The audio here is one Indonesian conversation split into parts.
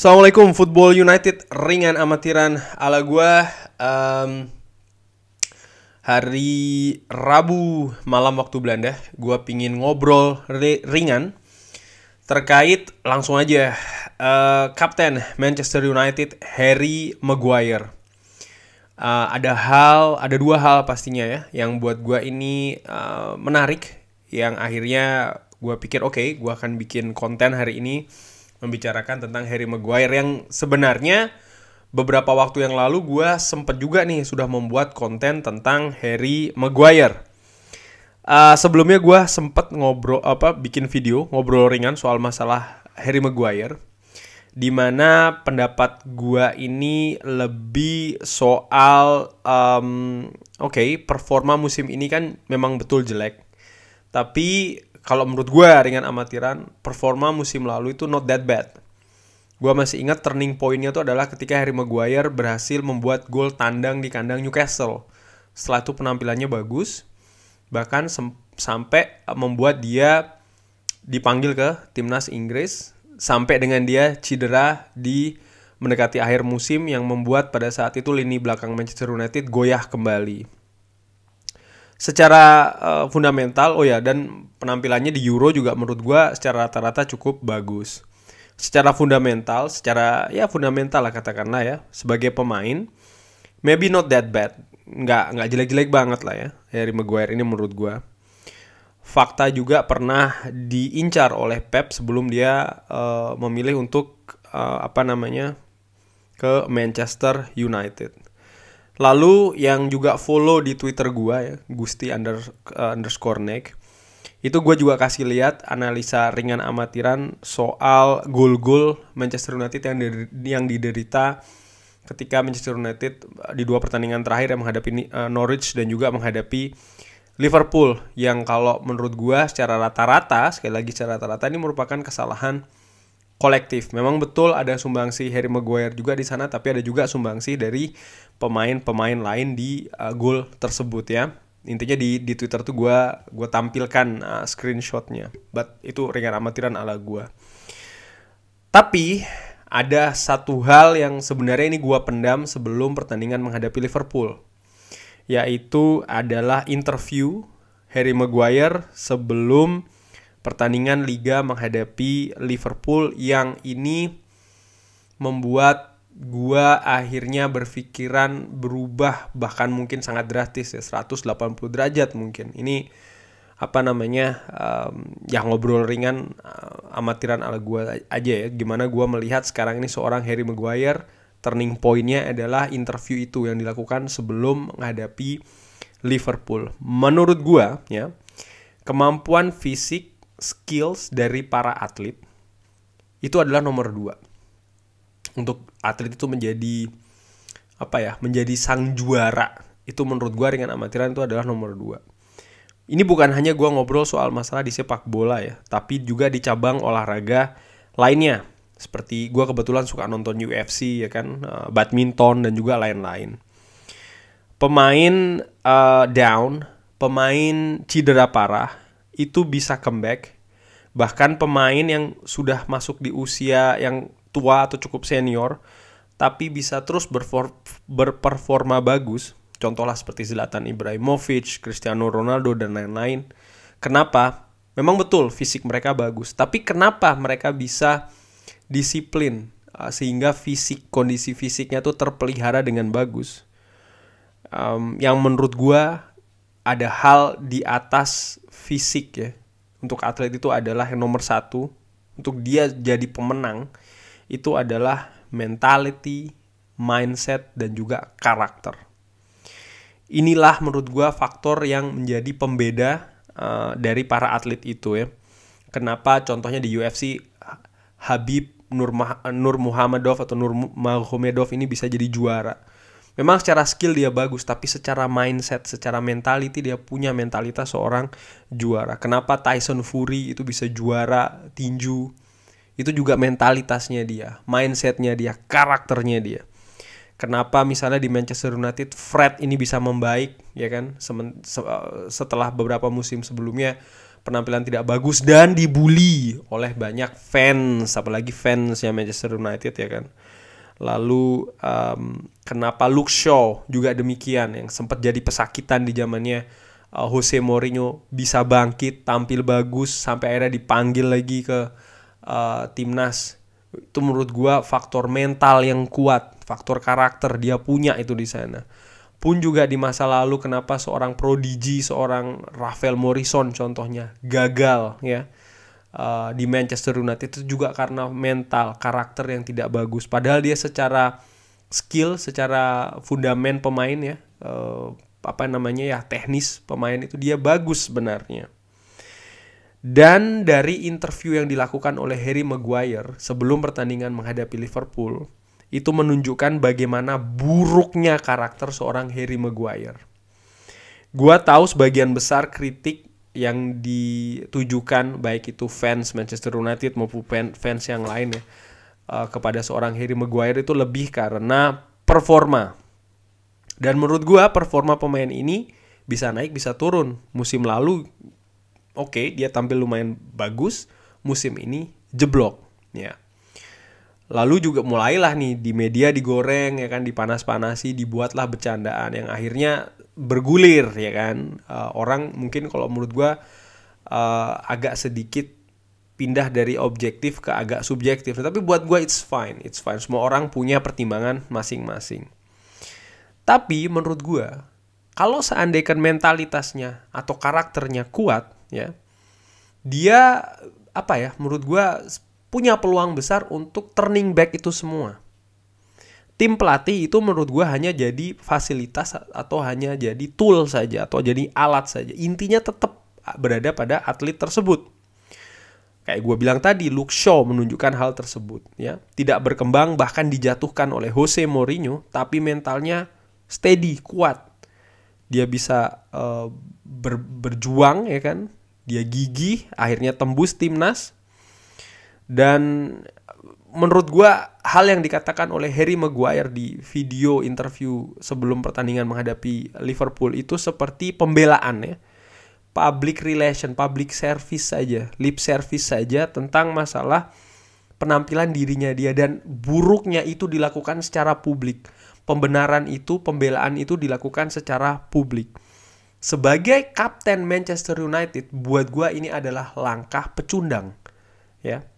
Assalamualaikum Football United ringan amatiran ala gua um, hari Rabu malam waktu Belanda gua pingin ngobrol ringan terkait langsung aja uh, kapten Manchester United Harry Maguire uh, ada hal ada dua hal pastinya ya yang buat gua ini uh, menarik yang akhirnya gua pikir oke okay, gua akan bikin konten hari ini membicarakan tentang Harry Maguire yang sebenarnya beberapa waktu yang lalu gue sempet juga nih sudah membuat konten tentang Harry Maguire. Uh, sebelumnya gue sempet ngobrol apa bikin video ngobrol ringan soal masalah Harry Maguire, di mana pendapat gue ini lebih soal um, oke okay, performa musim ini kan memang betul jelek, tapi kalau menurut gue Ringan Amatiran performa musim lalu itu not that bad. Gue masih ingat turning pointnya itu adalah ketika Harry Maguire berhasil membuat gol tandang di kandang Newcastle. Setelah itu penampilannya bagus, bahkan sampai eh, membuat dia dipanggil ke timnas Inggris sampai dengan dia cedera di mendekati akhir musim yang membuat pada saat itu lini belakang Manchester United goyah kembali secara uh, fundamental oh ya dan penampilannya di Euro juga menurut gue secara rata-rata cukup bagus secara fundamental secara ya fundamental lah katakanlah ya sebagai pemain maybe not that bad nggak nggak jelek-jelek banget lah ya Harry Maguire ini menurut gue fakta juga pernah diincar oleh Pep sebelum dia uh, memilih untuk uh, apa namanya ke Manchester United Lalu yang juga follow di Twitter gua ya, Gusti under, uh, underscore neck. Itu gue juga kasih lihat analisa ringan amatiran soal gol-gol Manchester United yang, di, yang diderita ketika Manchester United eh, di dua pertandingan terakhir yang menghadapi uh, Norwich dan juga menghadapi Liverpool yang kalau menurut gue secara rata-rata sekali lagi secara rata-rata ini merupakan kesalahan kolektif. Memang betul ada sumbangsi Harry Maguire juga di sana, tapi ada juga sumbangsi dari pemain-pemain lain di uh, gol tersebut ya. Intinya di di Twitter tuh gue gua tampilkan uh, screenshotnya, but itu ringan amatiran ala gue. Tapi ada satu hal yang sebenarnya ini gue pendam sebelum pertandingan menghadapi Liverpool, yaitu adalah interview Harry Maguire sebelum pertandingan liga menghadapi Liverpool yang ini membuat gua akhirnya berpikiran berubah bahkan mungkin sangat drastis ya 180 derajat mungkin. Ini apa namanya um, ya ngobrol ringan uh, amatiran ala gua aja ya gimana gua melihat sekarang ini seorang Harry Maguire turning pointnya adalah interview itu yang dilakukan sebelum menghadapi Liverpool. Menurut gua ya kemampuan fisik skills dari para atlet itu adalah nomor dua. Untuk atlet itu menjadi apa ya, menjadi sang juara itu menurut gue ringan amatiran itu adalah nomor dua. Ini bukan hanya gue ngobrol soal masalah di sepak bola ya, tapi juga di cabang olahraga lainnya. Seperti gue kebetulan suka nonton UFC ya kan, eh, badminton dan juga lain-lain. Pemain uh, down, pemain cedera parah, itu bisa comeback. Bahkan pemain yang sudah masuk di usia yang tua atau cukup senior tapi bisa terus berperforma bagus. Contohlah seperti Zlatan Ibrahimovic, Cristiano Ronaldo dan lain-lain. Kenapa? Memang betul fisik mereka bagus, tapi kenapa mereka bisa disiplin eh, sehingga fisik kondisi fisiknya tuh terpelihara dengan bagus? Um, yang menurut gua ada hal di atas fisik ya untuk atlet itu adalah yang nomor satu untuk dia jadi pemenang itu adalah mentality, mindset, dan juga karakter. Inilah menurut gue faktor yang menjadi pembeda uh, dari para atlet itu ya. Kenapa contohnya di UFC Habib Nur, Nur Muhammadov atau Nur Magomedov ini bisa jadi juara memang secara skill dia bagus tapi secara mindset secara mentality dia punya mentalitas seorang juara kenapa Tyson Fury itu bisa juara tinju itu juga mentalitasnya dia mindsetnya dia karakternya dia kenapa misalnya di Manchester United Fred ini bisa membaik ya kan eh, setelah beberapa musim sebelumnya penampilan tidak bagus dan dibully oleh banyak fans apalagi fansnya Manchester United ya kan lalu um, kenapa Luke Shaw juga demikian yang sempat jadi pesakitan di zamannya uh, Jose Mourinho bisa bangkit tampil bagus sampai akhirnya dipanggil lagi ke uh, timnas itu menurut gua faktor mental yang kuat faktor karakter dia punya itu di sana pun juga di masa lalu kenapa seorang prodigi seorang Rafael Morrison contohnya gagal ya uh, di Manchester United itu juga karena mental karakter yang tidak bagus padahal dia secara skill secara fundamen pemain ya uh, apa namanya ya teknis pemain itu dia bagus sebenarnya dan dari interview yang dilakukan oleh Harry Maguire sebelum pertandingan menghadapi Liverpool itu menunjukkan bagaimana buruknya karakter seorang Harry Maguire. Gua tahu sebagian besar kritik yang ditujukan baik itu fans Manchester United maupun fans yang lain ya uh, eh, kepada seorang Harry Maguire itu lebih karena performa. Dan menurut gua performa pemain ini bisa naik bisa turun. Musim lalu oke okay, dia tampil lumayan bagus, musim ini jeblok ya. Lalu juga mulailah nih di media digoreng ya kan dipanas-panasi dibuatlah bercandaan yang akhirnya bergulir ya kan uh, orang mungkin kalau menurut gue uh, agak sedikit pindah dari objektif ke agak subjektif tapi buat gue it's fine it's fine semua orang punya pertimbangan masing-masing tapi menurut gue kalau seandainya mentalitasnya atau karakternya kuat ya dia apa ya menurut gue punya peluang besar untuk turning back itu semua tim pelatih itu menurut gue hanya jadi fasilitas atau hanya jadi tool saja atau jadi alat saja. Intinya tetap berada pada atlet tersebut. Kayak gue bilang tadi, Luke Shaw menunjukkan hal tersebut. ya Tidak berkembang bahkan dijatuhkan oleh Jose Mourinho, tapi mentalnya steady, kuat. Dia bisa uh, ber, berjuang, ya kan? Dia gigih, akhirnya tembus timnas. Dan menurut gue hal yang dikatakan oleh Harry Maguire di video interview sebelum pertandingan menghadapi Liverpool itu seperti pembelaan ya public relation, public service saja, lip service saja tentang masalah penampilan dirinya dia dan buruknya itu dilakukan secara publik. Pembenaran itu, pembelaan itu dilakukan secara publik. Sebagai kapten Manchester United, buat gue ini adalah langkah pecundang. Ya,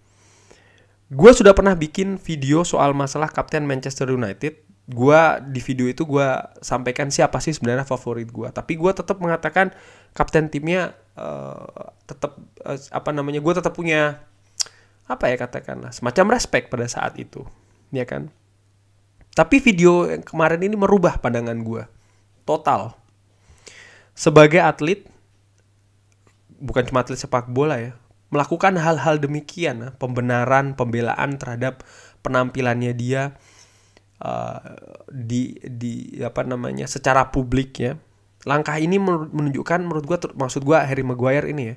Gue sudah pernah bikin video soal masalah kapten Manchester United. Gue di video itu gue sampaikan siapa sih sebenarnya favorit gue. Tapi gue tetap mengatakan kapten timnya uh, eh, tetap uh, eh, apa namanya gue tetap punya apa ya katakanlah semacam respect pada saat itu, ya kan? Tapi video yang kemarin ini merubah pandangan gue total. Sebagai atlet, bukan cuma atlet sepak bola ya, melakukan hal-hal demikian, ah, pembenaran, pembelaan terhadap penampilannya dia uh, di di apa namanya secara publik ya. Langkah ini menunjukkan menurut gua maksud gua Harry Maguire ini ya,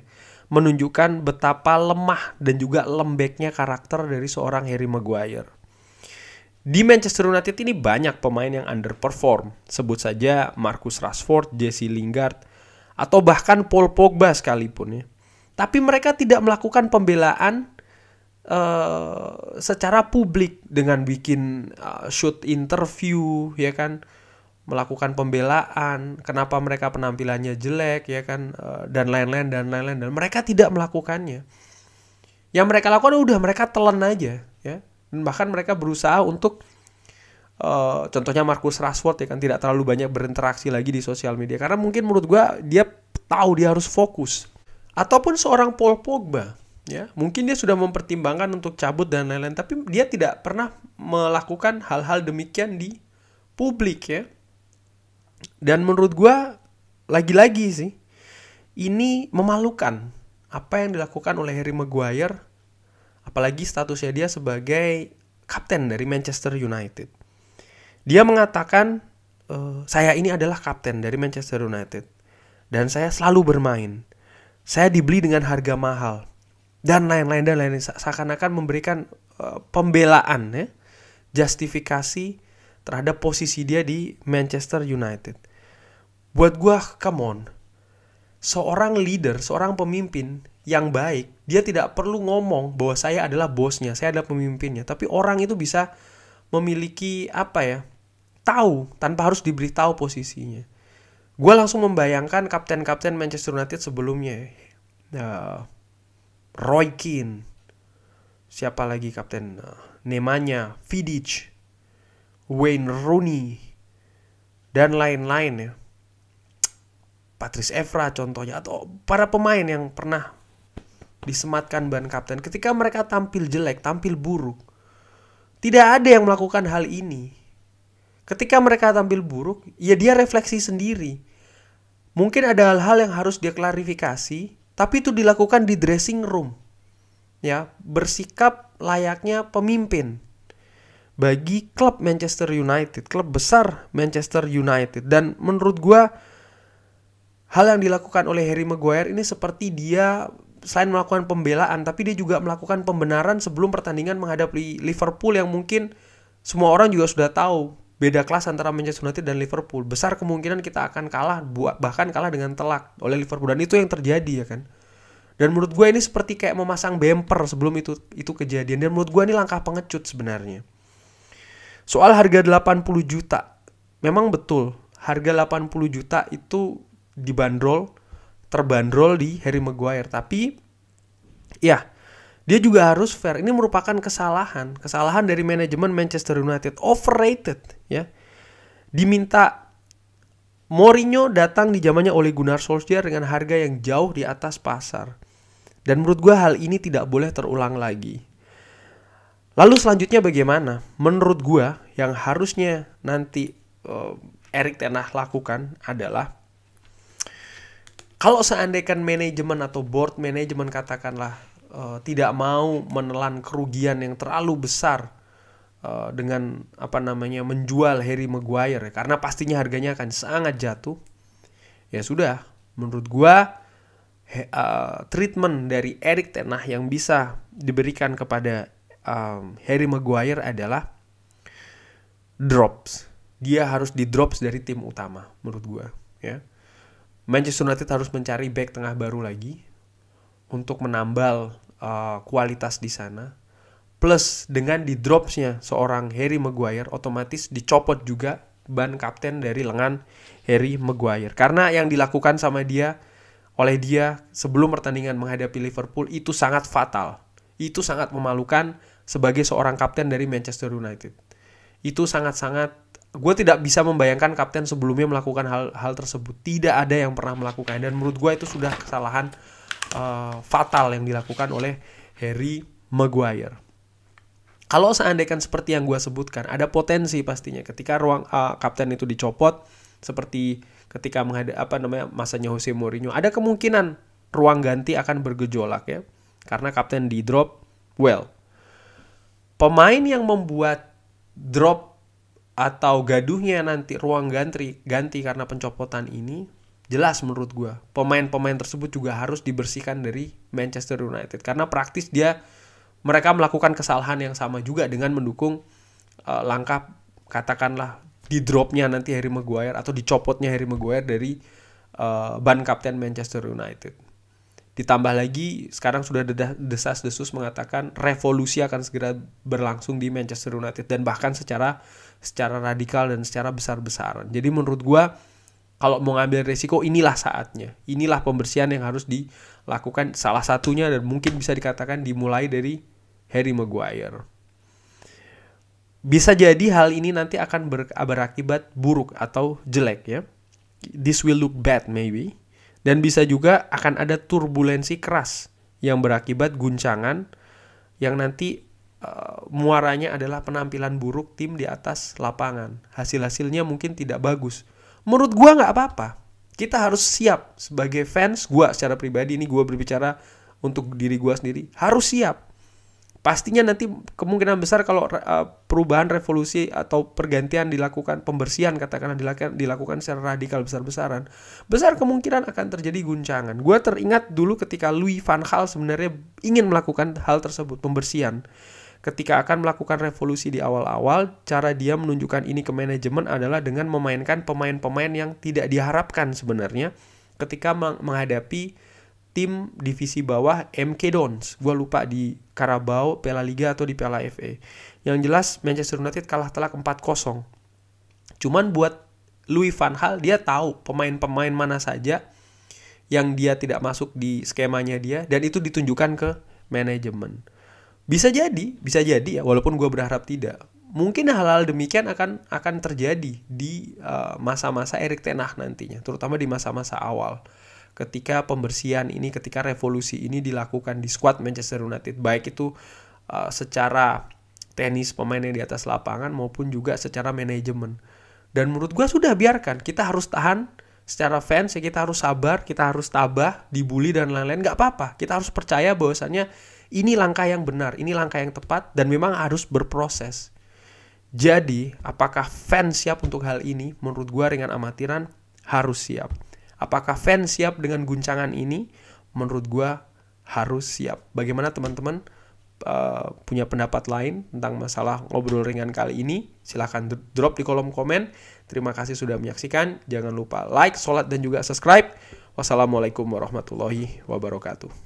menunjukkan betapa lemah dan juga lembeknya karakter dari seorang Harry Maguire. Di Manchester United ini banyak pemain yang underperform. Sebut saja Marcus Rashford, Jesse Lingard, atau bahkan Paul Pogba sekalipun ya tapi mereka tidak melakukan pembelaan uh, secara publik dengan bikin uh, shoot interview, ya kan, melakukan pembelaan, kenapa mereka penampilannya jelek, ya kan, uh, dan lain-lain dan lain-lain dan mereka tidak melakukannya. Yang mereka lakukan ya udah mereka telan aja, ya. Dan bahkan mereka berusaha untuk Uh, contohnya Marcus Rashford ya kan tidak terlalu banyak berinteraksi lagi di sosial media karena mungkin menurut gue dia tahu dia harus fokus ataupun seorang Paul Pogba ya mungkin dia sudah mempertimbangkan untuk cabut dan lain-lain tapi dia tidak pernah melakukan hal-hal demikian di publik ya dan menurut gue lagi-lagi sih ini memalukan apa yang dilakukan oleh Harry Maguire apalagi statusnya dia sebagai kapten dari Manchester United dia mengatakan e, saya ini adalah kapten dari Manchester United dan saya selalu bermain saya dibeli dengan harga mahal dan lain-lain dan lain-lain seakan-akan memberikan uh, pembelaan ya justifikasi terhadap posisi dia di Manchester United. Buat gua come on. Seorang leader, seorang pemimpin yang baik, dia tidak perlu ngomong bahwa saya adalah bosnya, saya adalah pemimpinnya, tapi orang itu bisa memiliki apa ya? tahu tanpa harus diberitahu posisinya gue langsung membayangkan kapten-kapten Manchester United sebelumnya uh, Roy Keane siapa lagi kapten uh, Nemanja Vidic Wayne Rooney dan lain-lain ya Patrice Evra contohnya atau para pemain yang pernah disematkan ban kapten ketika mereka tampil jelek tampil buruk tidak ada yang melakukan hal ini Ketika mereka tampil buruk, ya dia refleksi sendiri. Mungkin ada hal-hal yang harus dia klarifikasi, tapi itu dilakukan di dressing room. Ya, bersikap layaknya pemimpin bagi klub Manchester United, klub besar Manchester United. Dan menurut gua hal yang dilakukan oleh Harry Maguire ini seperti dia selain melakukan pembelaan, tapi dia juga melakukan pembenaran sebelum pertandingan menghadapi Liverpool yang mungkin semua orang juga sudah tahu beda kelas antara Manchester United dan Liverpool. Besar kemungkinan kita akan kalah buat bahkan kalah dengan telak oleh Liverpool dan itu yang terjadi ya kan. Dan menurut gue ini seperti kayak memasang bumper sebelum itu itu kejadian dan menurut gue ini langkah pengecut sebenarnya. Soal harga 80 juta. Memang betul, harga 80 juta itu dibanderol terbanderol di Harry Maguire, tapi ya dia juga harus fair. Ini merupakan kesalahan, kesalahan dari manajemen Manchester United, overrated ya. Diminta Mourinho datang di zamannya oleh Gunnar Solskjaer dengan harga yang jauh di atas pasar. Dan menurut gue hal ini tidak boleh terulang lagi. Lalu selanjutnya bagaimana? Menurut gue yang harusnya nanti uh, Erik Tenah lakukan adalah kalau seandainya manajemen atau board manajemen katakanlah Eh, tidak mau menelan kerugian yang terlalu besar uh, dengan apa namanya menjual Harry Maguire ya. karena pastinya harganya akan sangat jatuh. Ya sudah, menurut gua he, uh, treatment dari Erik Tenah yang bisa diberikan kepada um, Harry Maguire adalah drops. Dia harus di drops dari tim utama menurut gua ya. Manchester United harus mencari back tengah baru lagi untuk menambal uh, kualitas di sana. Plus dengan di dropsnya seorang Harry Maguire otomatis dicopot juga ban kapten dari lengan Harry Maguire. Karena yang dilakukan sama dia oleh dia sebelum pertandingan menghadapi Liverpool itu sangat fatal. Itu sangat memalukan sebagai seorang kapten dari Manchester United. Itu sangat-sangat gue tidak bisa membayangkan kapten sebelumnya melakukan hal hal tersebut. Tidak ada yang pernah melakukan dan menurut gue itu sudah kesalahan uh, fatal yang dilakukan oleh Harry Maguire. Kalau seandainya seperti yang gue sebutkan, ada potensi pastinya ketika ruang uh, kapten itu dicopot, seperti ketika menghadap apa namanya masanya Jose Mourinho, ada kemungkinan ruang ganti akan bergejolak ya, karena kapten di drop. Well, pemain yang membuat drop atau gaduhnya nanti ruang ganti ganti karena pencopotan ini jelas menurut gue pemain-pemain tersebut juga harus dibersihkan dari Manchester United karena praktis dia mereka melakukan kesalahan yang sama juga dengan mendukung uh, langkah katakanlah di dropnya nanti Harry Maguire atau dicopotnya Harry Maguire dari uh, ban kapten Manchester United. Ditambah lagi sekarang sudah desas-desus mengatakan revolusi akan segera berlangsung di Manchester United dan bahkan secara secara radikal dan secara besar-besaran. Jadi menurut gue kalau mau ngambil resiko inilah saatnya. Inilah pembersihan yang harus dilakukan salah satunya dan mungkin bisa dikatakan dimulai dari Harry Maguire. Bisa jadi hal ini nanti akan ber berakibat buruk atau jelek ya. This will look bad maybe. Dan bisa juga akan ada turbulensi keras yang berakibat guncangan yang nanti uh, muaranya adalah penampilan buruk tim di atas lapangan. Hasil-hasilnya mungkin tidak bagus menurut gue nggak apa-apa kita harus siap sebagai fans gue secara pribadi ini gue berbicara untuk diri gue sendiri harus siap pastinya nanti kemungkinan besar kalau uh, perubahan revolusi atau pergantian dilakukan pembersihan katakanlah dilakukan dilakukan secara radikal besar-besaran besar kemungkinan akan terjadi guncangan gue teringat dulu ketika Louis van Gaal sebenarnya ingin melakukan hal tersebut pembersihan ketika akan melakukan revolusi di awal-awal, cara dia menunjukkan ini ke manajemen adalah dengan memainkan pemain-pemain yang tidak diharapkan sebenarnya ketika menghadapi tim divisi bawah MK Dons. Gua lupa di Carabao, Piala Liga atau di Piala FA. Yang jelas Manchester United kalah telak 4-0. Cuman buat Louis van Gaal dia tahu pemain-pemain mana saja yang dia tidak masuk di skemanya dia dan itu ditunjukkan ke manajemen bisa jadi, bisa jadi ya, walaupun gue berharap tidak. Mungkin hal-hal demikian akan akan terjadi di eh, masa-masa uh, Erik Tenah nantinya, terutama di masa-masa awal. Ketika pembersihan ini, ketika revolusi ini dilakukan di squad Manchester United, baik itu uh, secara tenis pemain yang di atas lapangan maupun juga secara manajemen. Dan menurut gue sudah biarkan, kita harus tahan secara fans ya kita harus sabar, kita harus tabah, dibully dan lain-lain nggak apa-apa. Kita harus percaya bahwasannya ini langkah yang benar, ini langkah yang tepat dan memang harus berproses. Jadi, apakah fans siap untuk hal ini? Menurut gue ringan amatiran harus siap. Apakah fans siap dengan guncangan ini? Menurut gue harus siap. Bagaimana teman-teman uh, punya pendapat lain tentang masalah ngobrol ringan kali ini? Silahkan drop di kolom komen. Terima kasih sudah menyaksikan. Jangan lupa like, sholat, dan juga subscribe. Wassalamualaikum warahmatullahi wabarakatuh.